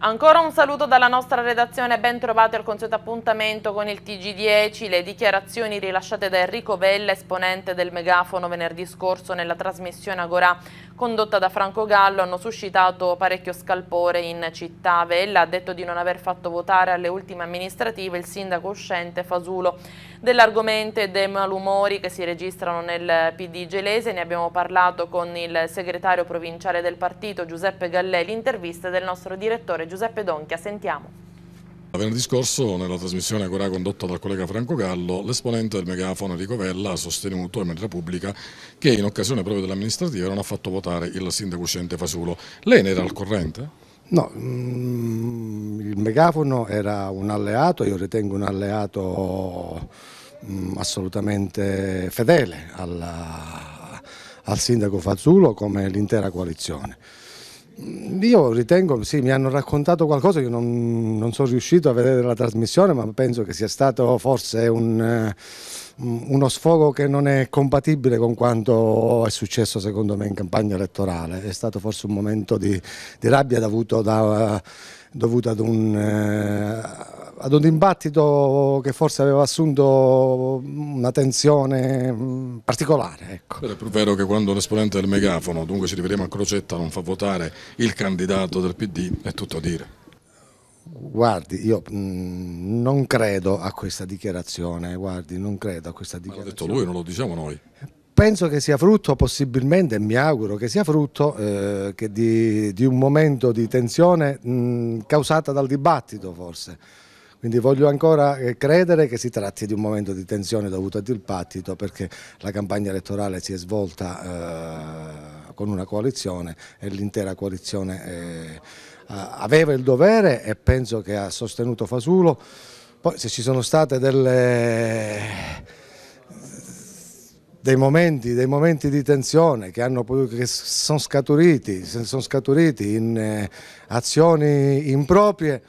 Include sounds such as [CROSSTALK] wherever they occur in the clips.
Ancora un saluto dalla nostra redazione, ben trovati al consueto appuntamento con il TG10, le dichiarazioni rilasciate da Enrico Vella, esponente del megafono venerdì scorso nella trasmissione Agora condotta da Franco Gallo hanno suscitato parecchio scalpore in città. Vella ha detto di non aver fatto votare alle ultime amministrative il sindaco uscente Fasulo dell'argomento e dei malumori che si registrano nel PD gelese. Ne abbiamo parlato con il segretario provinciale del partito Giuseppe Gallè, l'intervista del nostro direttore Giuseppe Donchia. Sentiamo. Venerdì scorso, nella trasmissione ancora condotta dal collega Franco Gallo, l'esponente del megafono Enrico Vella ha sostenuto in maniera pubblica che in occasione proprio dell'amministrativa non ha fatto votare il sindaco uscente Fasulo. Lei ne era al corrente? No, mm, il megafono era un alleato, io ritengo un alleato mm, assolutamente fedele alla, al sindaco Fazzulo come l'intera coalizione. Mm, io ritengo, sì, mi hanno raccontato qualcosa, io non, non sono riuscito a vedere la trasmissione, ma penso che sia stato forse un eh, Mm, uno sfogo che non è compatibile con quanto è successo secondo me in campagna elettorale, è stato forse un momento di, di rabbia dovuto, da, dovuto ad, un, eh, ad, un, dibattito che forse aveva assunto una tensione mm, particolare. Ecco. È pur vero che quando l'esponente del megafono, dunque ci rivediamo a Crocetta, non fa votare il candidato del PD, è tutto a dire. Guardi, io mh, mm, non credo a questa dichiarazione, guardi, non credo a questa dichiarazione. l'ha detto lui, non lo diciamo noi. Penso che sia frutto, possibilmente, mi auguro che sia frutto eh, che di, di, un momento di tensione mh, mm, causata dal dibattito forse. Quindi voglio ancora eh, credere che si tratti di un momento di tensione dovuto al dibattito perché la campagna elettorale si è svolta eh, con una coalizione e l'intera coalizione... Eh, eh, aveva il dovere e penso che ha sostenuto Fasulo. Poi se ci sono stati dei momenti, dei momenti, di tensione che, hanno, che sono, scaturiti, sono scaturiti, in eh, azioni improprie,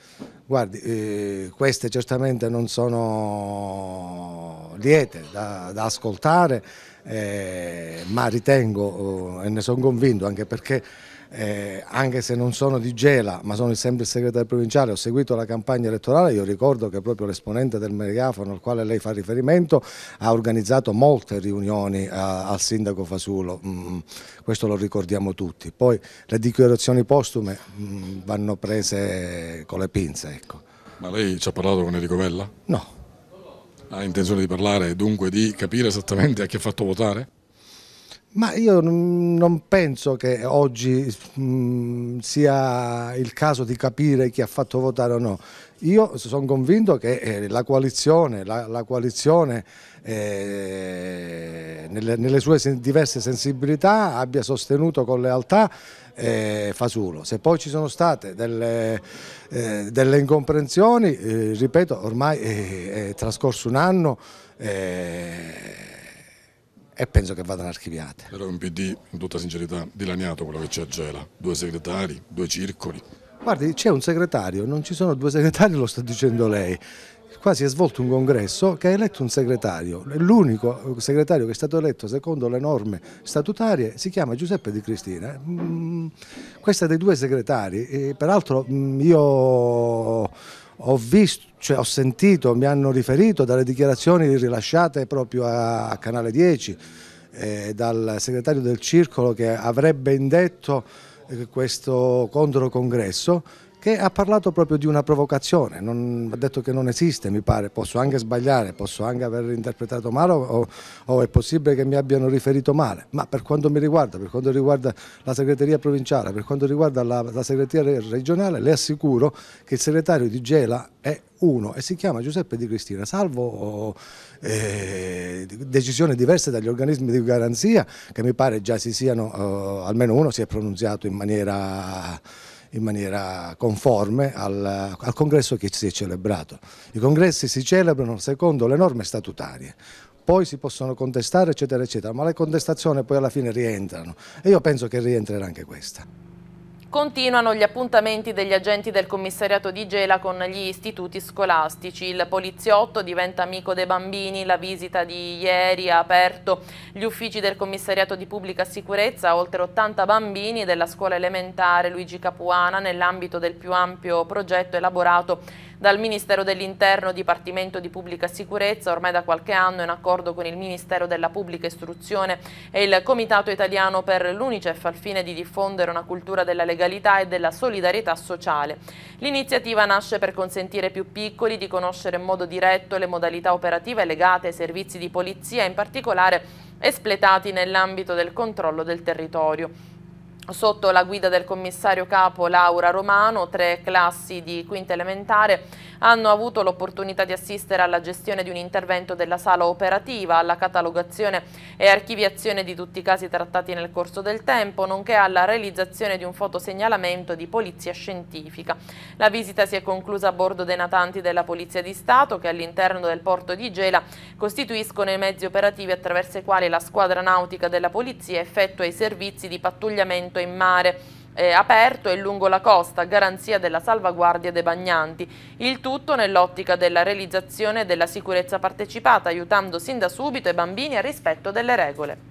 guardi, eh, queste certamente non sono liete da, da ascoltare, eh, ma ritengo eh, e ne sono convinto anche perché eh, anche se non sono di Gela ma sono sempre il segretario provinciale, ho seguito la campagna elettorale, io ricordo che proprio l'esponente del megafono al quale lei fa riferimento ha organizzato molte riunioni a, eh, al sindaco Fasulo, mm, questo lo ricordiamo tutti, poi le dichiarazioni postume mm, vanno prese con le pinze. Ecco. Ma lei ci ha parlato con Enrico Vella? No. Ha intenzione di parlare e dunque di capire esattamente a chi ha fatto votare? Ma io non penso che oggi mh, sia il caso di capire chi ha fatto votare o no. Io sono convinto che eh, la coalizione, la, la coalizione eh, nelle, nelle, sue diverse sensibilità abbia sostenuto con lealtà eh, Fasulo. Se poi ci sono state delle, eh, delle incomprensioni, eh, ripeto, ormai è, è, trascorso un anno e penso che vadano archiviate. Però è un PD, in tutta sincerità, dilaniato quello che c'è a Gela, due segretari, due circoli. Guardi, c'è un segretario, non ci sono due segretari, lo sta dicendo lei. Qua si è svolto un congresso che ha eletto un segretario, l'unico segretario che è stato eletto secondo le norme statutarie si chiama Giuseppe Di Cristina. Mm, questa dei due segretari, eh, peraltro mm, io ho visto cioè ho sentito, mi hanno riferito dalle dichiarazioni rilasciate proprio a, a Canale 10, eh, dal segretario del circolo che avrebbe indetto eh, questo controcongresso che ha parlato proprio di una provocazione, non, ha detto che non esiste mi pare, posso anche sbagliare, posso anche aver interpretato male o, o, è possibile che mi abbiano riferito male, ma per quanto mi riguarda, per quanto riguarda la segreteria provinciale, per quanto riguarda la, la segreteria regionale, le assicuro che il segretario di Gela è uno e si chiama Giuseppe Di Cristina, salvo eh, decisioni diverse dagli organismi di garanzia che mi pare già si siano, eh, almeno uno si è pronunziato in maniera in maniera conforme al, al congresso che si è celebrato. I congressi si celebrano secondo le norme statutarie, poi si possono contestare eccetera eccetera, ma le contestazioni poi alla fine rientrano e io penso che rientrerà anche questa. Continuano gli appuntamenti degli agenti del commissariato di Gela con gli istituti scolastici. Il poliziotto diventa amico dei bambini, la visita di ieri ha aperto gli uffici del commissariato di pubblica sicurezza a oltre 80 bambini della scuola elementare Luigi Capuana nell'ambito del più ampio progetto elaborato dal Ministero dell'Interno, Dipartimento di Pubblica Sicurezza, ormai da qualche anno in accordo con il Ministero della Pubblica Istruzione e il Comitato Italiano per l'Unicef al fine di diffondere una cultura della legalità e della solidarietà sociale. L'iniziativa nasce per consentire ai più piccoli di conoscere in modo diretto le modalità operative legate ai servizi di polizia, in particolare espletati nell'ambito del controllo del territorio sotto la guida del commissario capo Laura Romano, tre classi di quinta elementare hanno avuto l'opportunità di assistere alla gestione di un intervento della sala operativa, alla catalogazione e archiviazione di tutti i casi trattati nel corso del tempo, nonché alla realizzazione di un fotosegnalamento di polizia scientifica. La visita si è conclusa a bordo dei natanti della Polizia di Stato che all'interno del porto di Gela costituiscono i mezzi operativi attraverso i quali la squadra nautica della Polizia effettua i servizi di pattugliamento in mare eh, aperto e lungo la costa, garanzia della salvaguardia dei bagnanti. Il tutto nell'ottica della realizzazione della sicurezza partecipata, aiutando sin da subito i bambini al rispetto delle regole.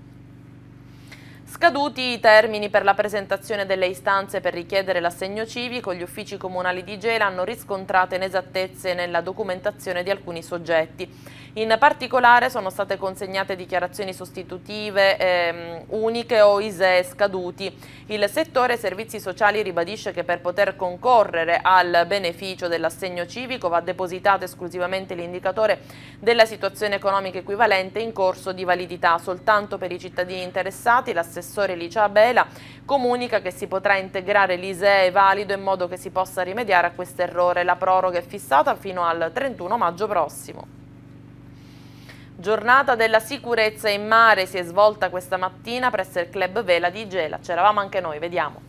Scaduti i termini per la presentazione delle istanze per richiedere l'assegno civico, gli uffici comunali di Gela hanno riscontrato inesattezze nella documentazione di alcuni soggetti. In particolare sono state consegnate dichiarazioni sostitutive ehm, uniche o ISE scaduti. Il settore servizi sociali ribadisce che per poter concorrere al beneficio dell'assegno civico va depositato esclusivamente l'indicatore della situazione economica equivalente in corso di validità. Soltanto per i cittadini interessati l'assegno assessore Licia Bela, comunica che si potrà integrare l'ISEE valido in modo che si possa rimediare a questo errore. La proroga è fissata fino al 31 maggio prossimo. Giornata della sicurezza in mare si è svolta questa mattina presso il Club Vela di Gela. C'eravamo anche noi, vediamo.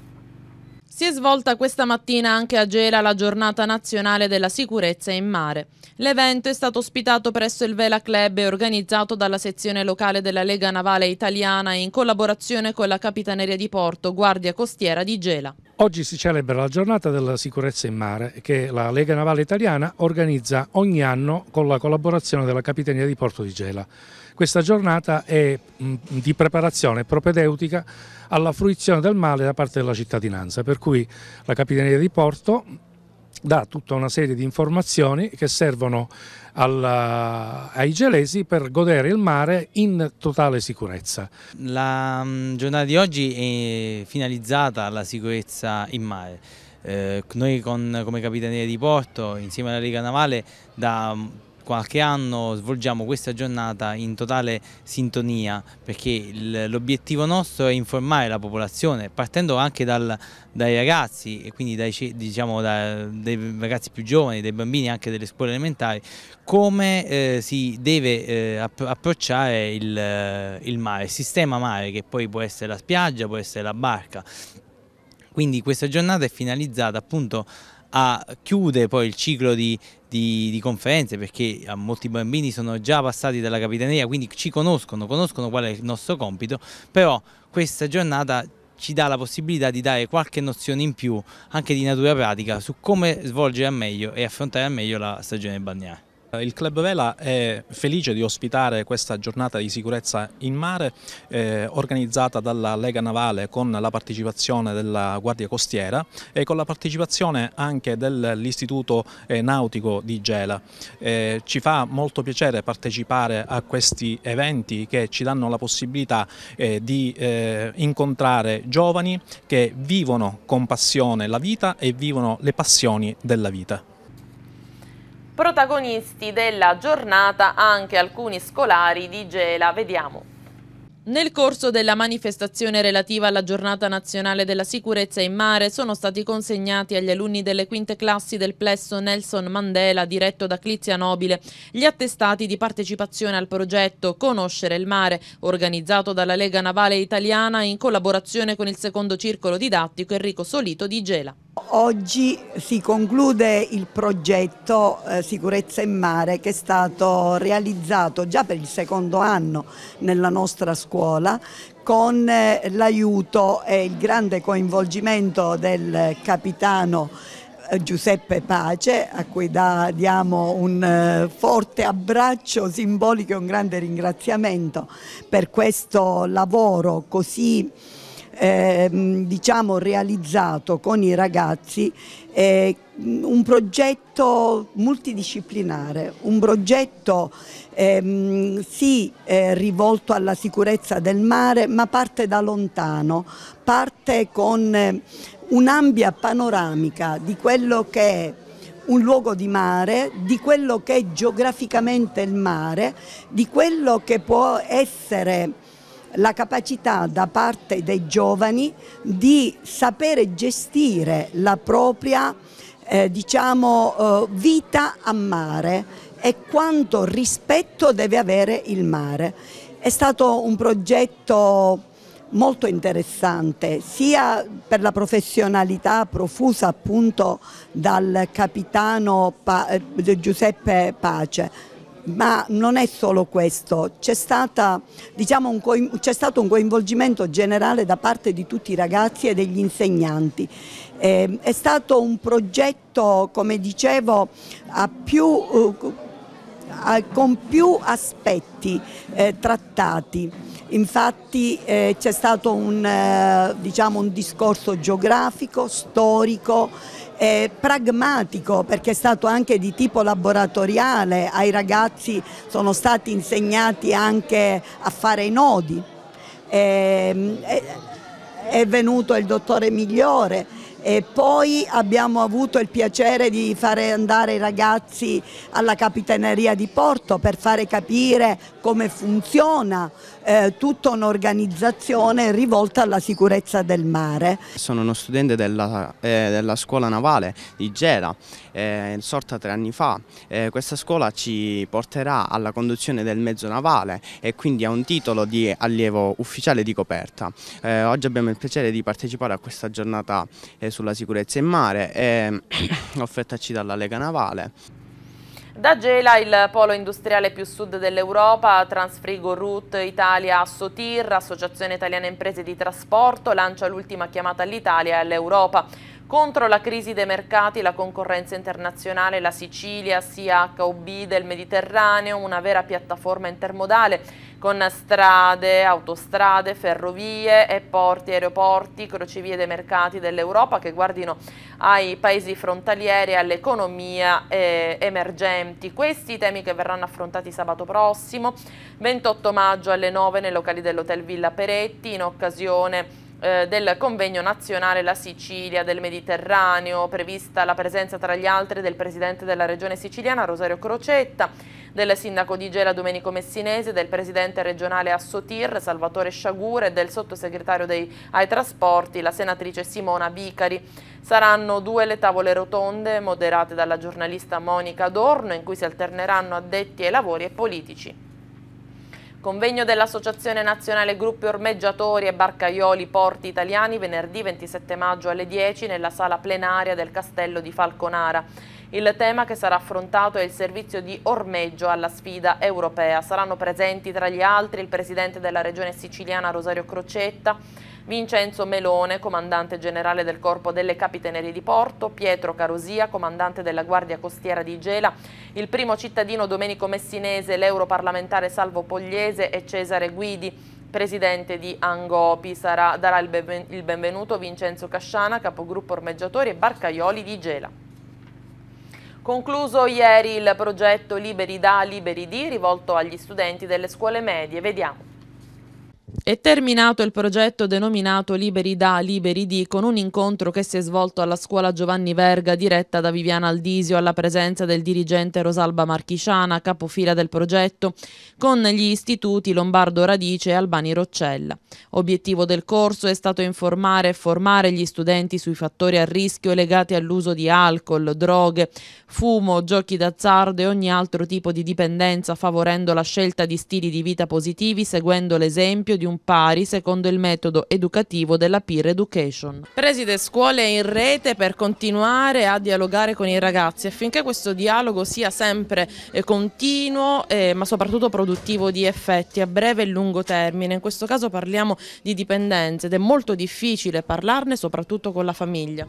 Si è svolta questa mattina anche a Gela la giornata nazionale della sicurezza in mare. L'evento è stato ospitato presso il Vela Club e organizzato dalla sezione locale della Lega Navale Italiana in collaborazione con la Capitaneria di Porto, Guardia Costiera di Gela. Oggi si celebra la giornata della sicurezza in mare che la Lega Navale Italiana organizza ogni anno con la collaborazione della Capitaneria di Porto di Gela. Questa giornata è mm, di preparazione propedeutica alla fruizione del male da parte della cittadinanza, per cui la Capitaneria di Porto dà tutta una serie di informazioni che servono alla, ai gelesi per godere il mare in totale sicurezza. La mm, giornata di oggi è finalizzata alla sicurezza in mare. Eh, noi con, come Capitaneria di Porto, insieme alla Lega Navale, da mm, qualche anno svolgiamo questa giornata in totale sintonia perché l'obiettivo nostro è informare la popolazione partendo anche dal, dai ragazzi e quindi dai, diciamo, dai, ragazzi più giovani, dai bambini anche delle scuole elementari come eh, si deve eh, approcciare il, il mare, il sistema mare che poi può essere la spiaggia, può essere la barca quindi questa giornata è finalizzata appunto a, chiude poi il ciclo di, di, di, conferenze perché ah, molti bambini sono già passati dalla capitaneria, quindi ci conoscono, conoscono qual è il nostro compito, però questa giornata ci dà la possibilità di dare qualche nozione in più anche di natura pratica su come svolgere al meglio e affrontare al meglio la stagione balneare. Eh, il Club Vela è felice di ospitare questa giornata di sicurezza in mare eh, organizzata dalla Lega Navale con la partecipazione della Guardia Costiera e con la partecipazione anche dell'Istituto eh, Nautico di Gela. Eh, ci fa molto piacere partecipare a questi eventi che ci danno la possibilità eh, di eh, incontrare giovani che vivono con passione la vita e vivono le passioni della vita. Protagonisti della giornata anche alcuni scolari di Gela, vediamo. Nel corso della manifestazione relativa alla giornata nazionale della sicurezza in mare sono stati consegnati agli alunni delle quinte classi del plesso Nelson Mandela diretto da Clizia Nobile gli attestati di partecipazione al progetto Conoscere il mare organizzato dalla Lega Navale Italiana in collaborazione con il secondo circolo didattico Enrico Solito di Gela. Oggi si conclude il progetto eh, Sicurezza in Mare che è stato realizzato già per il secondo anno nella nostra scuola con eh, l'aiuto e il grande coinvolgimento del capitano eh, Giuseppe Pace, a cui da, diamo un eh, forte abbraccio simbolico e un grande ringraziamento per questo lavoro così eh, diciamo, realizzato con i ragazzi eh, un progetto multidisciplinare, un progetto ehm, sì eh, rivolto alla sicurezza del mare ma parte da lontano, parte con eh, un'ampia panoramica di quello che è un luogo di mare, di quello che è geograficamente il mare, di quello che può essere la capacità da parte dei giovani di sapere gestire la propria eh, diciamo, eh, vita a mare e quanto rispetto deve avere il mare. È stato un progetto molto interessante, sia per la professionalità profusa appunto dal capitano pa eh, Giuseppe Pace, ma non è solo questo, c'è diciamo, stato un coinvolgimento generale da parte di tutti i ragazzi e degli insegnanti. Eh, è stato un progetto, come dicevo, più, eh, con più aspetti eh, trattati. Infatti eh, c'è stato un, eh, diciamo un, discorso geografico, storico, eh, pragmatico perché è stato anche di tipo laboratoriale, ai ragazzi sono stati insegnati anche a fare i nodi. Ehm, è venuto il dottore migliore, e poi abbiamo avuto il piacere di fare andare i ragazzi alla capitaneria di Porto per fare capire come funziona eh, tutta un'organizzazione rivolta alla sicurezza del mare. Sono uno studente della, eh, della scuola navale di Gela, eh, sorta tre anni fa. Eh, questa scuola ci porterà alla conduzione del mezzo navale e quindi a un titolo di allievo ufficiale di coperta. Eh, oggi abbiamo il piacere di partecipare a questa giornata sulla sicurezza in mare [CLEARS THROAT] offertaci dalla Lega Navale. Da Gela, il polo industriale più sud dell'Europa, Transfrigo Route Italia Sotir, Associazione Italiana Imprese di Trasporto, lancia l'ultima chiamata all'Italia e all'Europa. Contro la crisi dei mercati, la concorrenza internazionale, la Sicilia, CHOB del Mediterraneo, una vera piattaforma intermodale con strade, autostrade, ferrovie e porti, aeroporti, crocevie dei mercati dell'Europa che guardino ai paesi frontalieri e all'economia eh, emergenti. Questi i temi che verranno affrontati sabato prossimo, 28 maggio alle 9 nei locali dell'Hotel Villa Peretti in occasione eh, del convegno nazionale La Sicilia del Mediterraneo, prevista la presenza tra gli altri del presidente della regione siciliana Rosario Crocetta, del sindaco di Gela Domenico Messinese, del presidente regionale Assotir Salvatore Sciagure e del sottosegretario dei, ai trasporti la senatrice Simona Vicari. Saranno due le tavole rotonde moderate dalla giornalista Monica Adorno in cui si alterneranno addetti ai lavori e politici. Convegno dell'Associazione Nazionale Gruppi Ormeggiatori e Barcaioli Porti Italiani venerdì 27 maggio alle 10 nella sala plenaria del Castello di Falconara. Il tema che sarà affrontato è il servizio di ormeggio alla sfida europea. Saranno presenti tra gli altri il presidente della regione siciliana Rosario Crocetta, Vincenzo Melone, comandante generale del Corpo delle Capitanerie di Porto, Pietro Carosia, comandante della Guardia Costiera di Gela, il primo cittadino Domenico Messinese, l'europarlamentare Salvo Pogliese e Cesare Guidi, presidente di Angopi. Sarà, darà il benvenuto Vincenzo Casciana, capogruppo ormeggiatori e barcaioli di Gela. Concluso ieri il progetto Liberi da Liberi di rivolto agli studenti delle scuole medie. Vediamo. È terminato il progetto denominato Liberi da, Liberi di con un incontro che si è svolto alla scuola Giovanni Verga diretta da Viviana Aldisio alla presenza del dirigente Rosalba Marchisciana, capofila del progetto, con gli istituti Lombardo Radice e Albani Roccella. Obiettivo del corso è stato informare e formare gli studenti sui fattori a rischio legati all'uso di alcol, droghe, fumo, giochi d'azzardo e ogni altro tipo di dipendenza favorendo la scelta di stili di vita positivi seguendo l'esempio di un pari secondo il metodo educativo della peer education. Preside scuole in rete per continuare a dialogare con i ragazzi affinché questo dialogo sia sempre eh, continuo eh, ma soprattutto produttivo di effetti a breve e lungo termine. In questo caso parliamo di dipendenze ed è molto difficile parlarne soprattutto con la famiglia.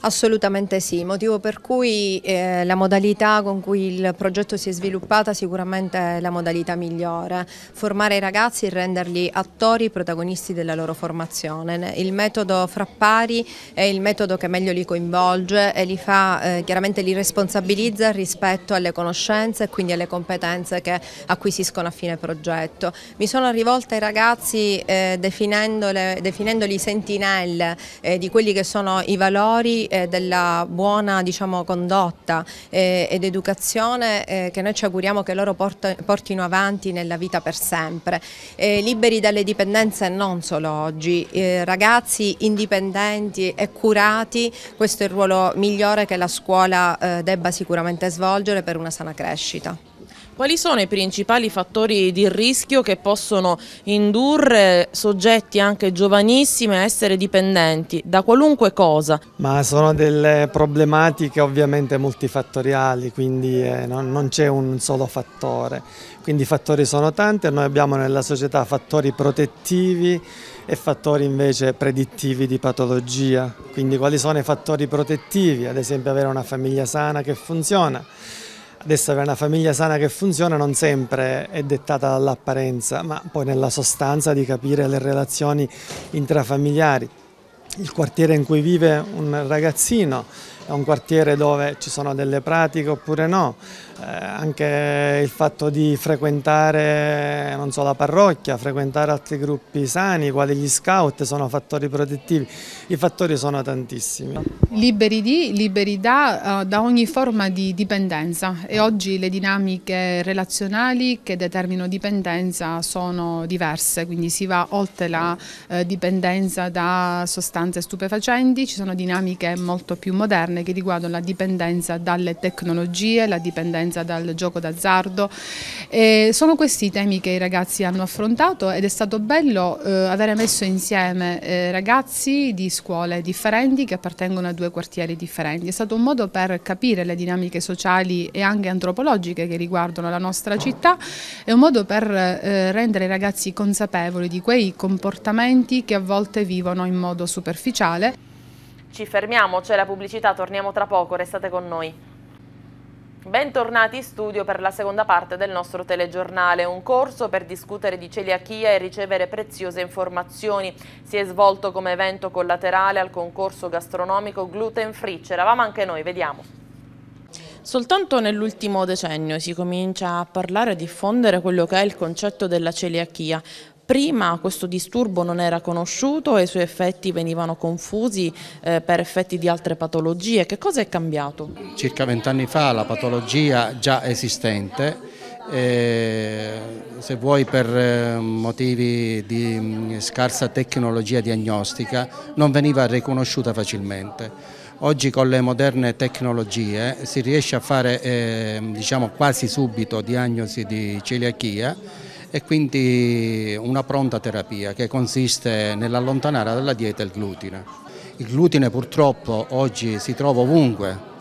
Assolutamente sì, motivo per cui eh, la modalità con cui il progetto si è sviluppata sicuramente è la modalità migliore, formare i ragazzi e renderli attori protagonisti della loro formazione. Il metodo Frappari è il metodo che meglio li coinvolge e li fa, eh, chiaramente li responsabilizza rispetto alle conoscenze e quindi alle competenze che acquisiscono a fine progetto. Mi sono rivolta ai ragazzi eh, definendoli sentinelle eh, di quelli che sono i valori eh, della buona diciamo, condotta eh, ed educazione eh, che noi ci auguriamo che loro portino avanti nella vita per sempre. liberi da dalle dipendenze non solo oggi, eh, ragazzi indipendenti e curati, questo è il ruolo migliore che la scuola eh, debba sicuramente svolgere per una sana crescita. Quali sono i principali fattori di rischio che possono indurre soggetti anche giovanissimi a essere dipendenti da qualunque cosa? Ma sono delle problematiche ovviamente multifattoriali, quindi eh, non, non c'è un solo fattore. Quindi i fattori sono tanti e noi abbiamo nella società fattori protettivi e fattori invece predittivi di patologia. Quindi quali sono i fattori protettivi? Ad esempio avere una famiglia sana che funziona di essere una famiglia sana che funziona non sempre è dettata dall'apparenza, ma poi nella sostanza di capire le relazioni intrafamiliari. Il quartiere in cui vive un ragazzino è un quartiere dove ci sono delle pratiche oppure no, eh, anche il fatto di frequentare so, la parrocchia, frequentare altri gruppi sani, quali gli scout, sono fattori protettivi, i fattori sono tantissimi. Liberi di, liberi da, eh, da ogni forma di dipendenza e oggi le dinamiche relazionali che determinano dipendenza sono diverse, quindi si va oltre la eh, dipendenza da sostanze stupefacenti, ci sono dinamiche molto più moderne donne che riguardano la dipendenza dalle tecnologie, la dipendenza dal gioco d'azzardo. sono questi i temi che i ragazzi hanno affrontato ed è stato bello eh, avere messo insieme eh, ragazzi di scuole differenti che appartengono a due quartieri differenti. È stato un modo per capire le dinamiche sociali e anche antropologiche che riguardano la nostra città, è un modo per eh, rendere i ragazzi consapevoli di quei comportamenti che a volte vivono in modo superficiale. Ci fermiamo, c'è la pubblicità, torniamo tra poco, restate con noi. Bentornati in studio per la seconda parte del nostro telegiornale, un corso per discutere di celiachia e ricevere preziose informazioni. Si è svolto come evento collaterale al concorso gastronomico Gluten Free, c'eravamo anche noi, vediamo. Soltanto nell'ultimo decennio si comincia a parlare e diffondere quello che è il concetto della celiachia, Prima questo disturbo non era conosciuto e i suoi effetti venivano confusi eh, per effetti di altre patologie. Che cosa è cambiato? Circa vent'anni fa la patologia già esistente eh, se vuoi per eh, motivi di mm, scarsa tecnologia diagnostica non veniva riconosciuta facilmente. Oggi con le moderne tecnologie si riesce a fare eh, diciamo quasi subito diagnosi di celiachia e quindi una pronta terapia che consiste nell'allontanare dalla dieta il glutine. Il glutine purtroppo oggi si trova ovunque,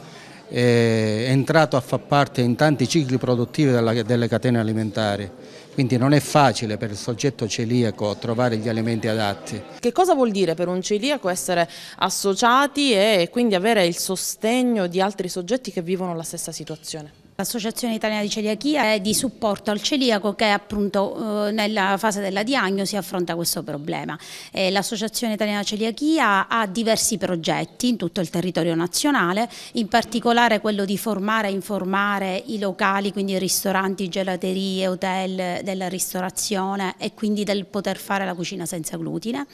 è entrato a far parte in tanti cicli produttivi delle catene alimentari, quindi non è facile per il soggetto celiaco trovare gli alimenti adatti. Che cosa vuol dire per un celiaco essere associati e quindi avere il sostegno di altri soggetti che vivono la stessa situazione? L'Associazione Italiana di Celiachia è di supporto al celiaco che appunto eh, nella fase della diagnosi affronta questo problema. Eh, L'Associazione Italiana di Celiachia ha diversi progetti in tutto il territorio nazionale, in particolare quello di formare e informare i locali, quindi ristoranti, gelaterie, hotel della ristorazione e quindi del poter fare la cucina senza glutine.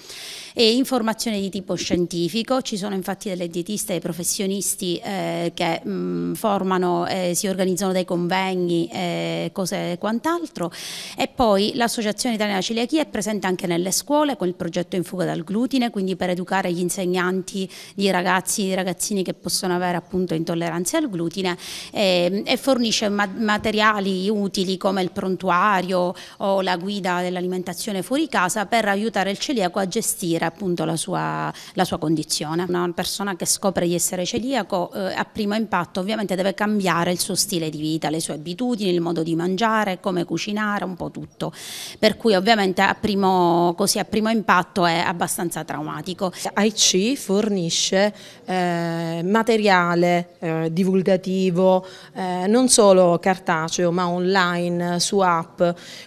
E informazione di tipo scientifico, ci sono infatti delle dietiste e professionisti eh, che mm, formano, e si organizzano organizzano dei convegni e eh, cose e quant'altro. E poi l'Associazione Italiana Celiachia è presente anche nelle scuole con il progetto In fuga dal glutine, quindi per educare gli insegnanti di ragazzi e ragazzini che possono avere appunto intolleranze al glutine e, ehm, e fornisce ma materiali utili come il prontuario o la guida dell'alimentazione fuori casa per aiutare il celiaco a gestire appunto la sua, la sua condizione. Una persona che scopre di essere celiaco eh, a primo impatto ovviamente deve cambiare il suo stile stile di vita, le sue abitudini, il modo di mangiare, come cucinare, un po' tutto. Per cui ovviamente a primo, così, a primo impatto è abbastanza traumatico. AIC fornisce eh, materiale eh, divulgativo eh, non solo cartaceo ma online su app,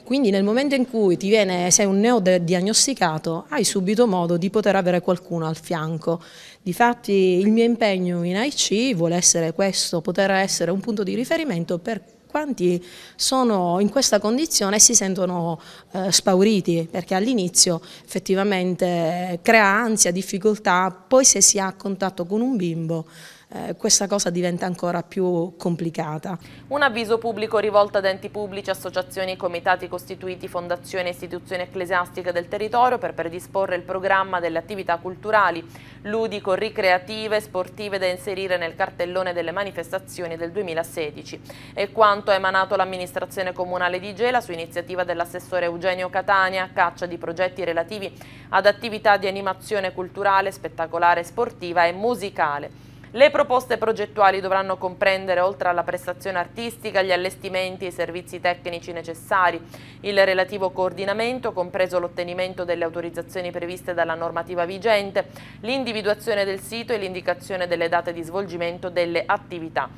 quindi nel momento in cui ti viene, sei un neodiagnosticato hai subito modo di poter avere qualcuno al fianco. Difatti il mio impegno in IC vuole essere questo, poter essere un punto di riferimento per quanti sono in questa condizione e si sentono eh, spauriti, perché all'inizio effettivamente crea ansia, difficoltà, poi se si ha a contatto con un bimbo eh, questa cosa diventa ancora più complicata. Un avviso pubblico rivolto ad enti pubblici, associazioni, comitati costituiti, fondazioni e istituzioni ecclesiastiche del territorio per predisporre il programma delle attività culturali, ludico, ricreative, sportive da inserire nel cartellone delle manifestazioni del 2016. E quanto ha emanato l'amministrazione comunale di Gela su iniziativa dell'assessore Eugenio Catania, a caccia di progetti relativi ad attività di animazione culturale, spettacolare, sportiva e musicale. Le proposte progettuali dovranno comprendere, oltre alla prestazione artistica, gli allestimenti e i servizi tecnici necessari, il relativo coordinamento, compreso l'ottenimento delle autorizzazioni previste dalla normativa vigente, l'individuazione del sito e l'indicazione delle date di svolgimento delle attività.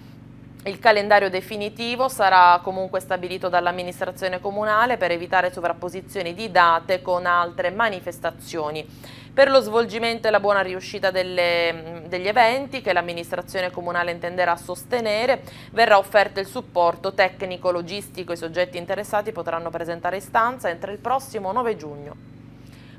Il calendario definitivo sarà comunque stabilito dall'amministrazione comunale per evitare sovrapposizioni di date con altre manifestazioni. Per lo svolgimento e la buona riuscita delle, degli eventi che l'amministrazione comunale intenderà sostenere, verrà offerto il supporto tecnico-logistico. I soggetti interessati potranno presentare istanza entro il prossimo 9 giugno.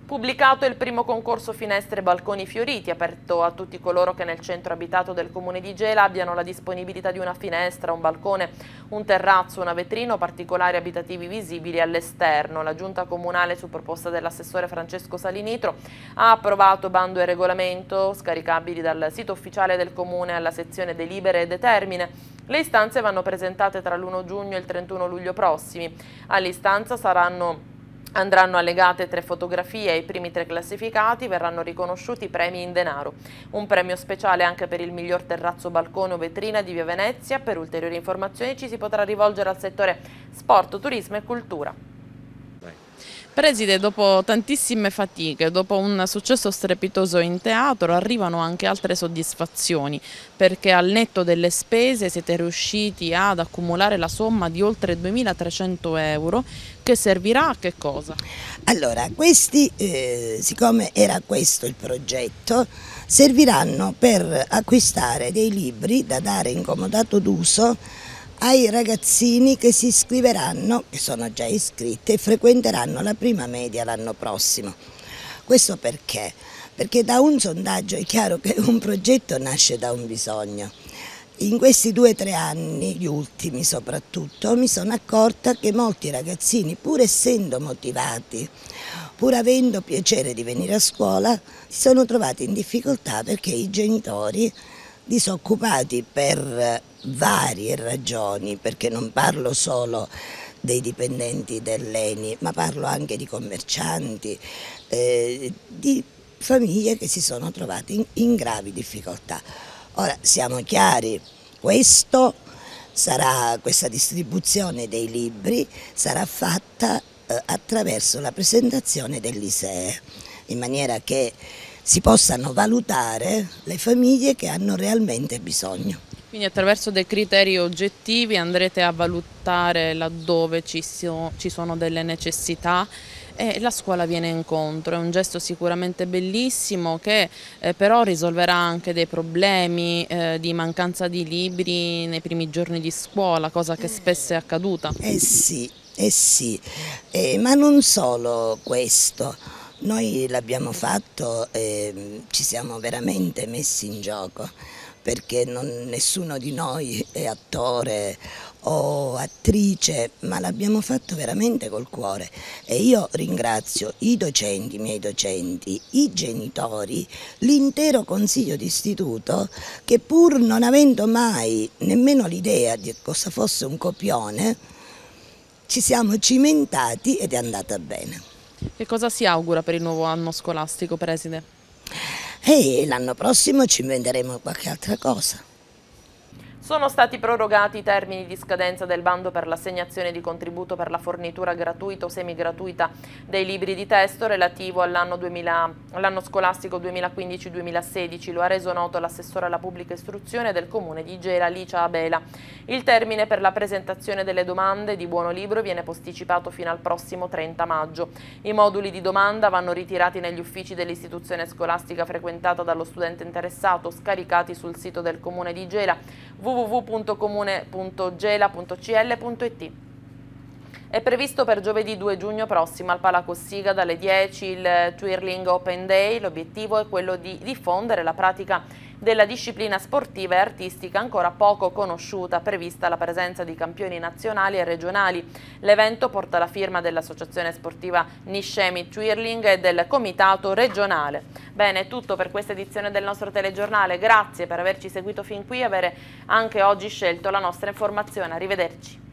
Pubblicato il primo concorso Finestre e Balconi Fioriti, aperto a tutti coloro che nel centro abitato del comune di Gela abbiano la disponibilità di una finestra, un balcone, un terrazzo, una vetrina o particolari abitativi visibili all'esterno. La giunta comunale, su proposta dell'assessore Francesco Salinitro, ha approvato bando e regolamento scaricabili dal sito ufficiale del comune alla sezione delibere e determine. Le istanze vanno presentate tra l'1 giugno e il 31 luglio prossimi. All'istanza saranno Andranno allegate tre fotografie ai primi tre classificati verranno riconosciuti premi in denaro. Un premio speciale anche per il miglior terrazzo balcone o vetrina di Via Venezia. Per ulteriori informazioni ci si potrà rivolgere al settore sport, turismo e cultura. Preside, dopo tantissime fatiche, dopo un successo strepitoso in teatro, arrivano anche altre soddisfazioni, perché al netto delle spese siete riusciti ad accumulare la somma di oltre 2.300 euro, che servirà a che cosa? Allora, questi, eh, siccome era questo il progetto, serviranno per acquistare dei libri da dare in comodato d'uso ai ragazzini che si iscriveranno, che sono già iscritti e frequenteranno la prima media l'anno prossimo. Questo perché? Perché da un sondaggio è chiaro che un progetto nasce da un bisogno. In questi due o tre anni, gli ultimi soprattutto, mi sono accorta che molti ragazzini, pur essendo motivati, pur avendo piacere di venire a scuola, si sono trovati in difficoltà perché i genitori disoccupati per varie ragioni, perché non parlo solo dei dipendenti dell'ENI, ma parlo anche di commercianti, eh, di famiglie che si sono trovate in, in gravi difficoltà. Ora siamo chiari, questo sarà, questa distribuzione dei libri sarà fatta eh, attraverso la presentazione dell'ISEE, in maniera che si possano valutare le famiglie che hanno realmente bisogno. Quindi attraverso dei criteri oggettivi andrete a valutare laddove ci, so, ci sono delle necessità e la scuola viene incontro, è un gesto sicuramente bellissimo che eh, però risolverà anche dei problemi eh, di mancanza di libri nei primi giorni di scuola, cosa che spesso è accaduta. Eh sì, eh sì, eh, ma non solo questo. Noi l'abbiamo fatto e ehm, ci siamo veramente messi in gioco perché non, nessuno di noi è attore o attrice, ma l'abbiamo fatto veramente col cuore e io ringrazio i docenti, i miei docenti, i genitori, l'intero consiglio d'istituto che pur non avendo mai nemmeno l'idea di cosa fosse un copione, ci siamo cimentati ed è andata bene. Che cosa si augura per il nuovo anno scolastico, Preside? e l'anno prossimo ci inventeremo qualche altra cosa. Sono stati prorogati i termini di scadenza del bando per l'assegnazione di contributo per la fornitura gratuita o semigratuita dei libri di testo relativo all'anno all scolastico 2015-2016, lo ha reso noto l'assessore alla pubblica istruzione del comune di Gela, Alicia Abela. Il termine per la presentazione delle domande di buono libro viene posticipato fino al prossimo 30 maggio. I moduli di domanda vanno ritirati negli uffici dell'istituzione scolastica frequentata dallo studente interessato, scaricati sul sito del comune di Gela www.comune.gela.cl.it. È previsto per giovedì 2 giugno prossimo al Palacossiga dalle 10 il Twirling Open Day. L'obiettivo è quello di diffondere la pratica della disciplina sportiva e artistica ancora poco conosciuta, prevista la presenza di campioni nazionali e regionali. L'evento porta la firma dell'Associazione Sportiva Niscemi Twirling e del Comitato Regionale. Bene, è tutto per questa edizione del nostro telegiornale. Grazie per averci seguito fin qui e avere anche oggi scelto la nostra informazione. Arrivederci.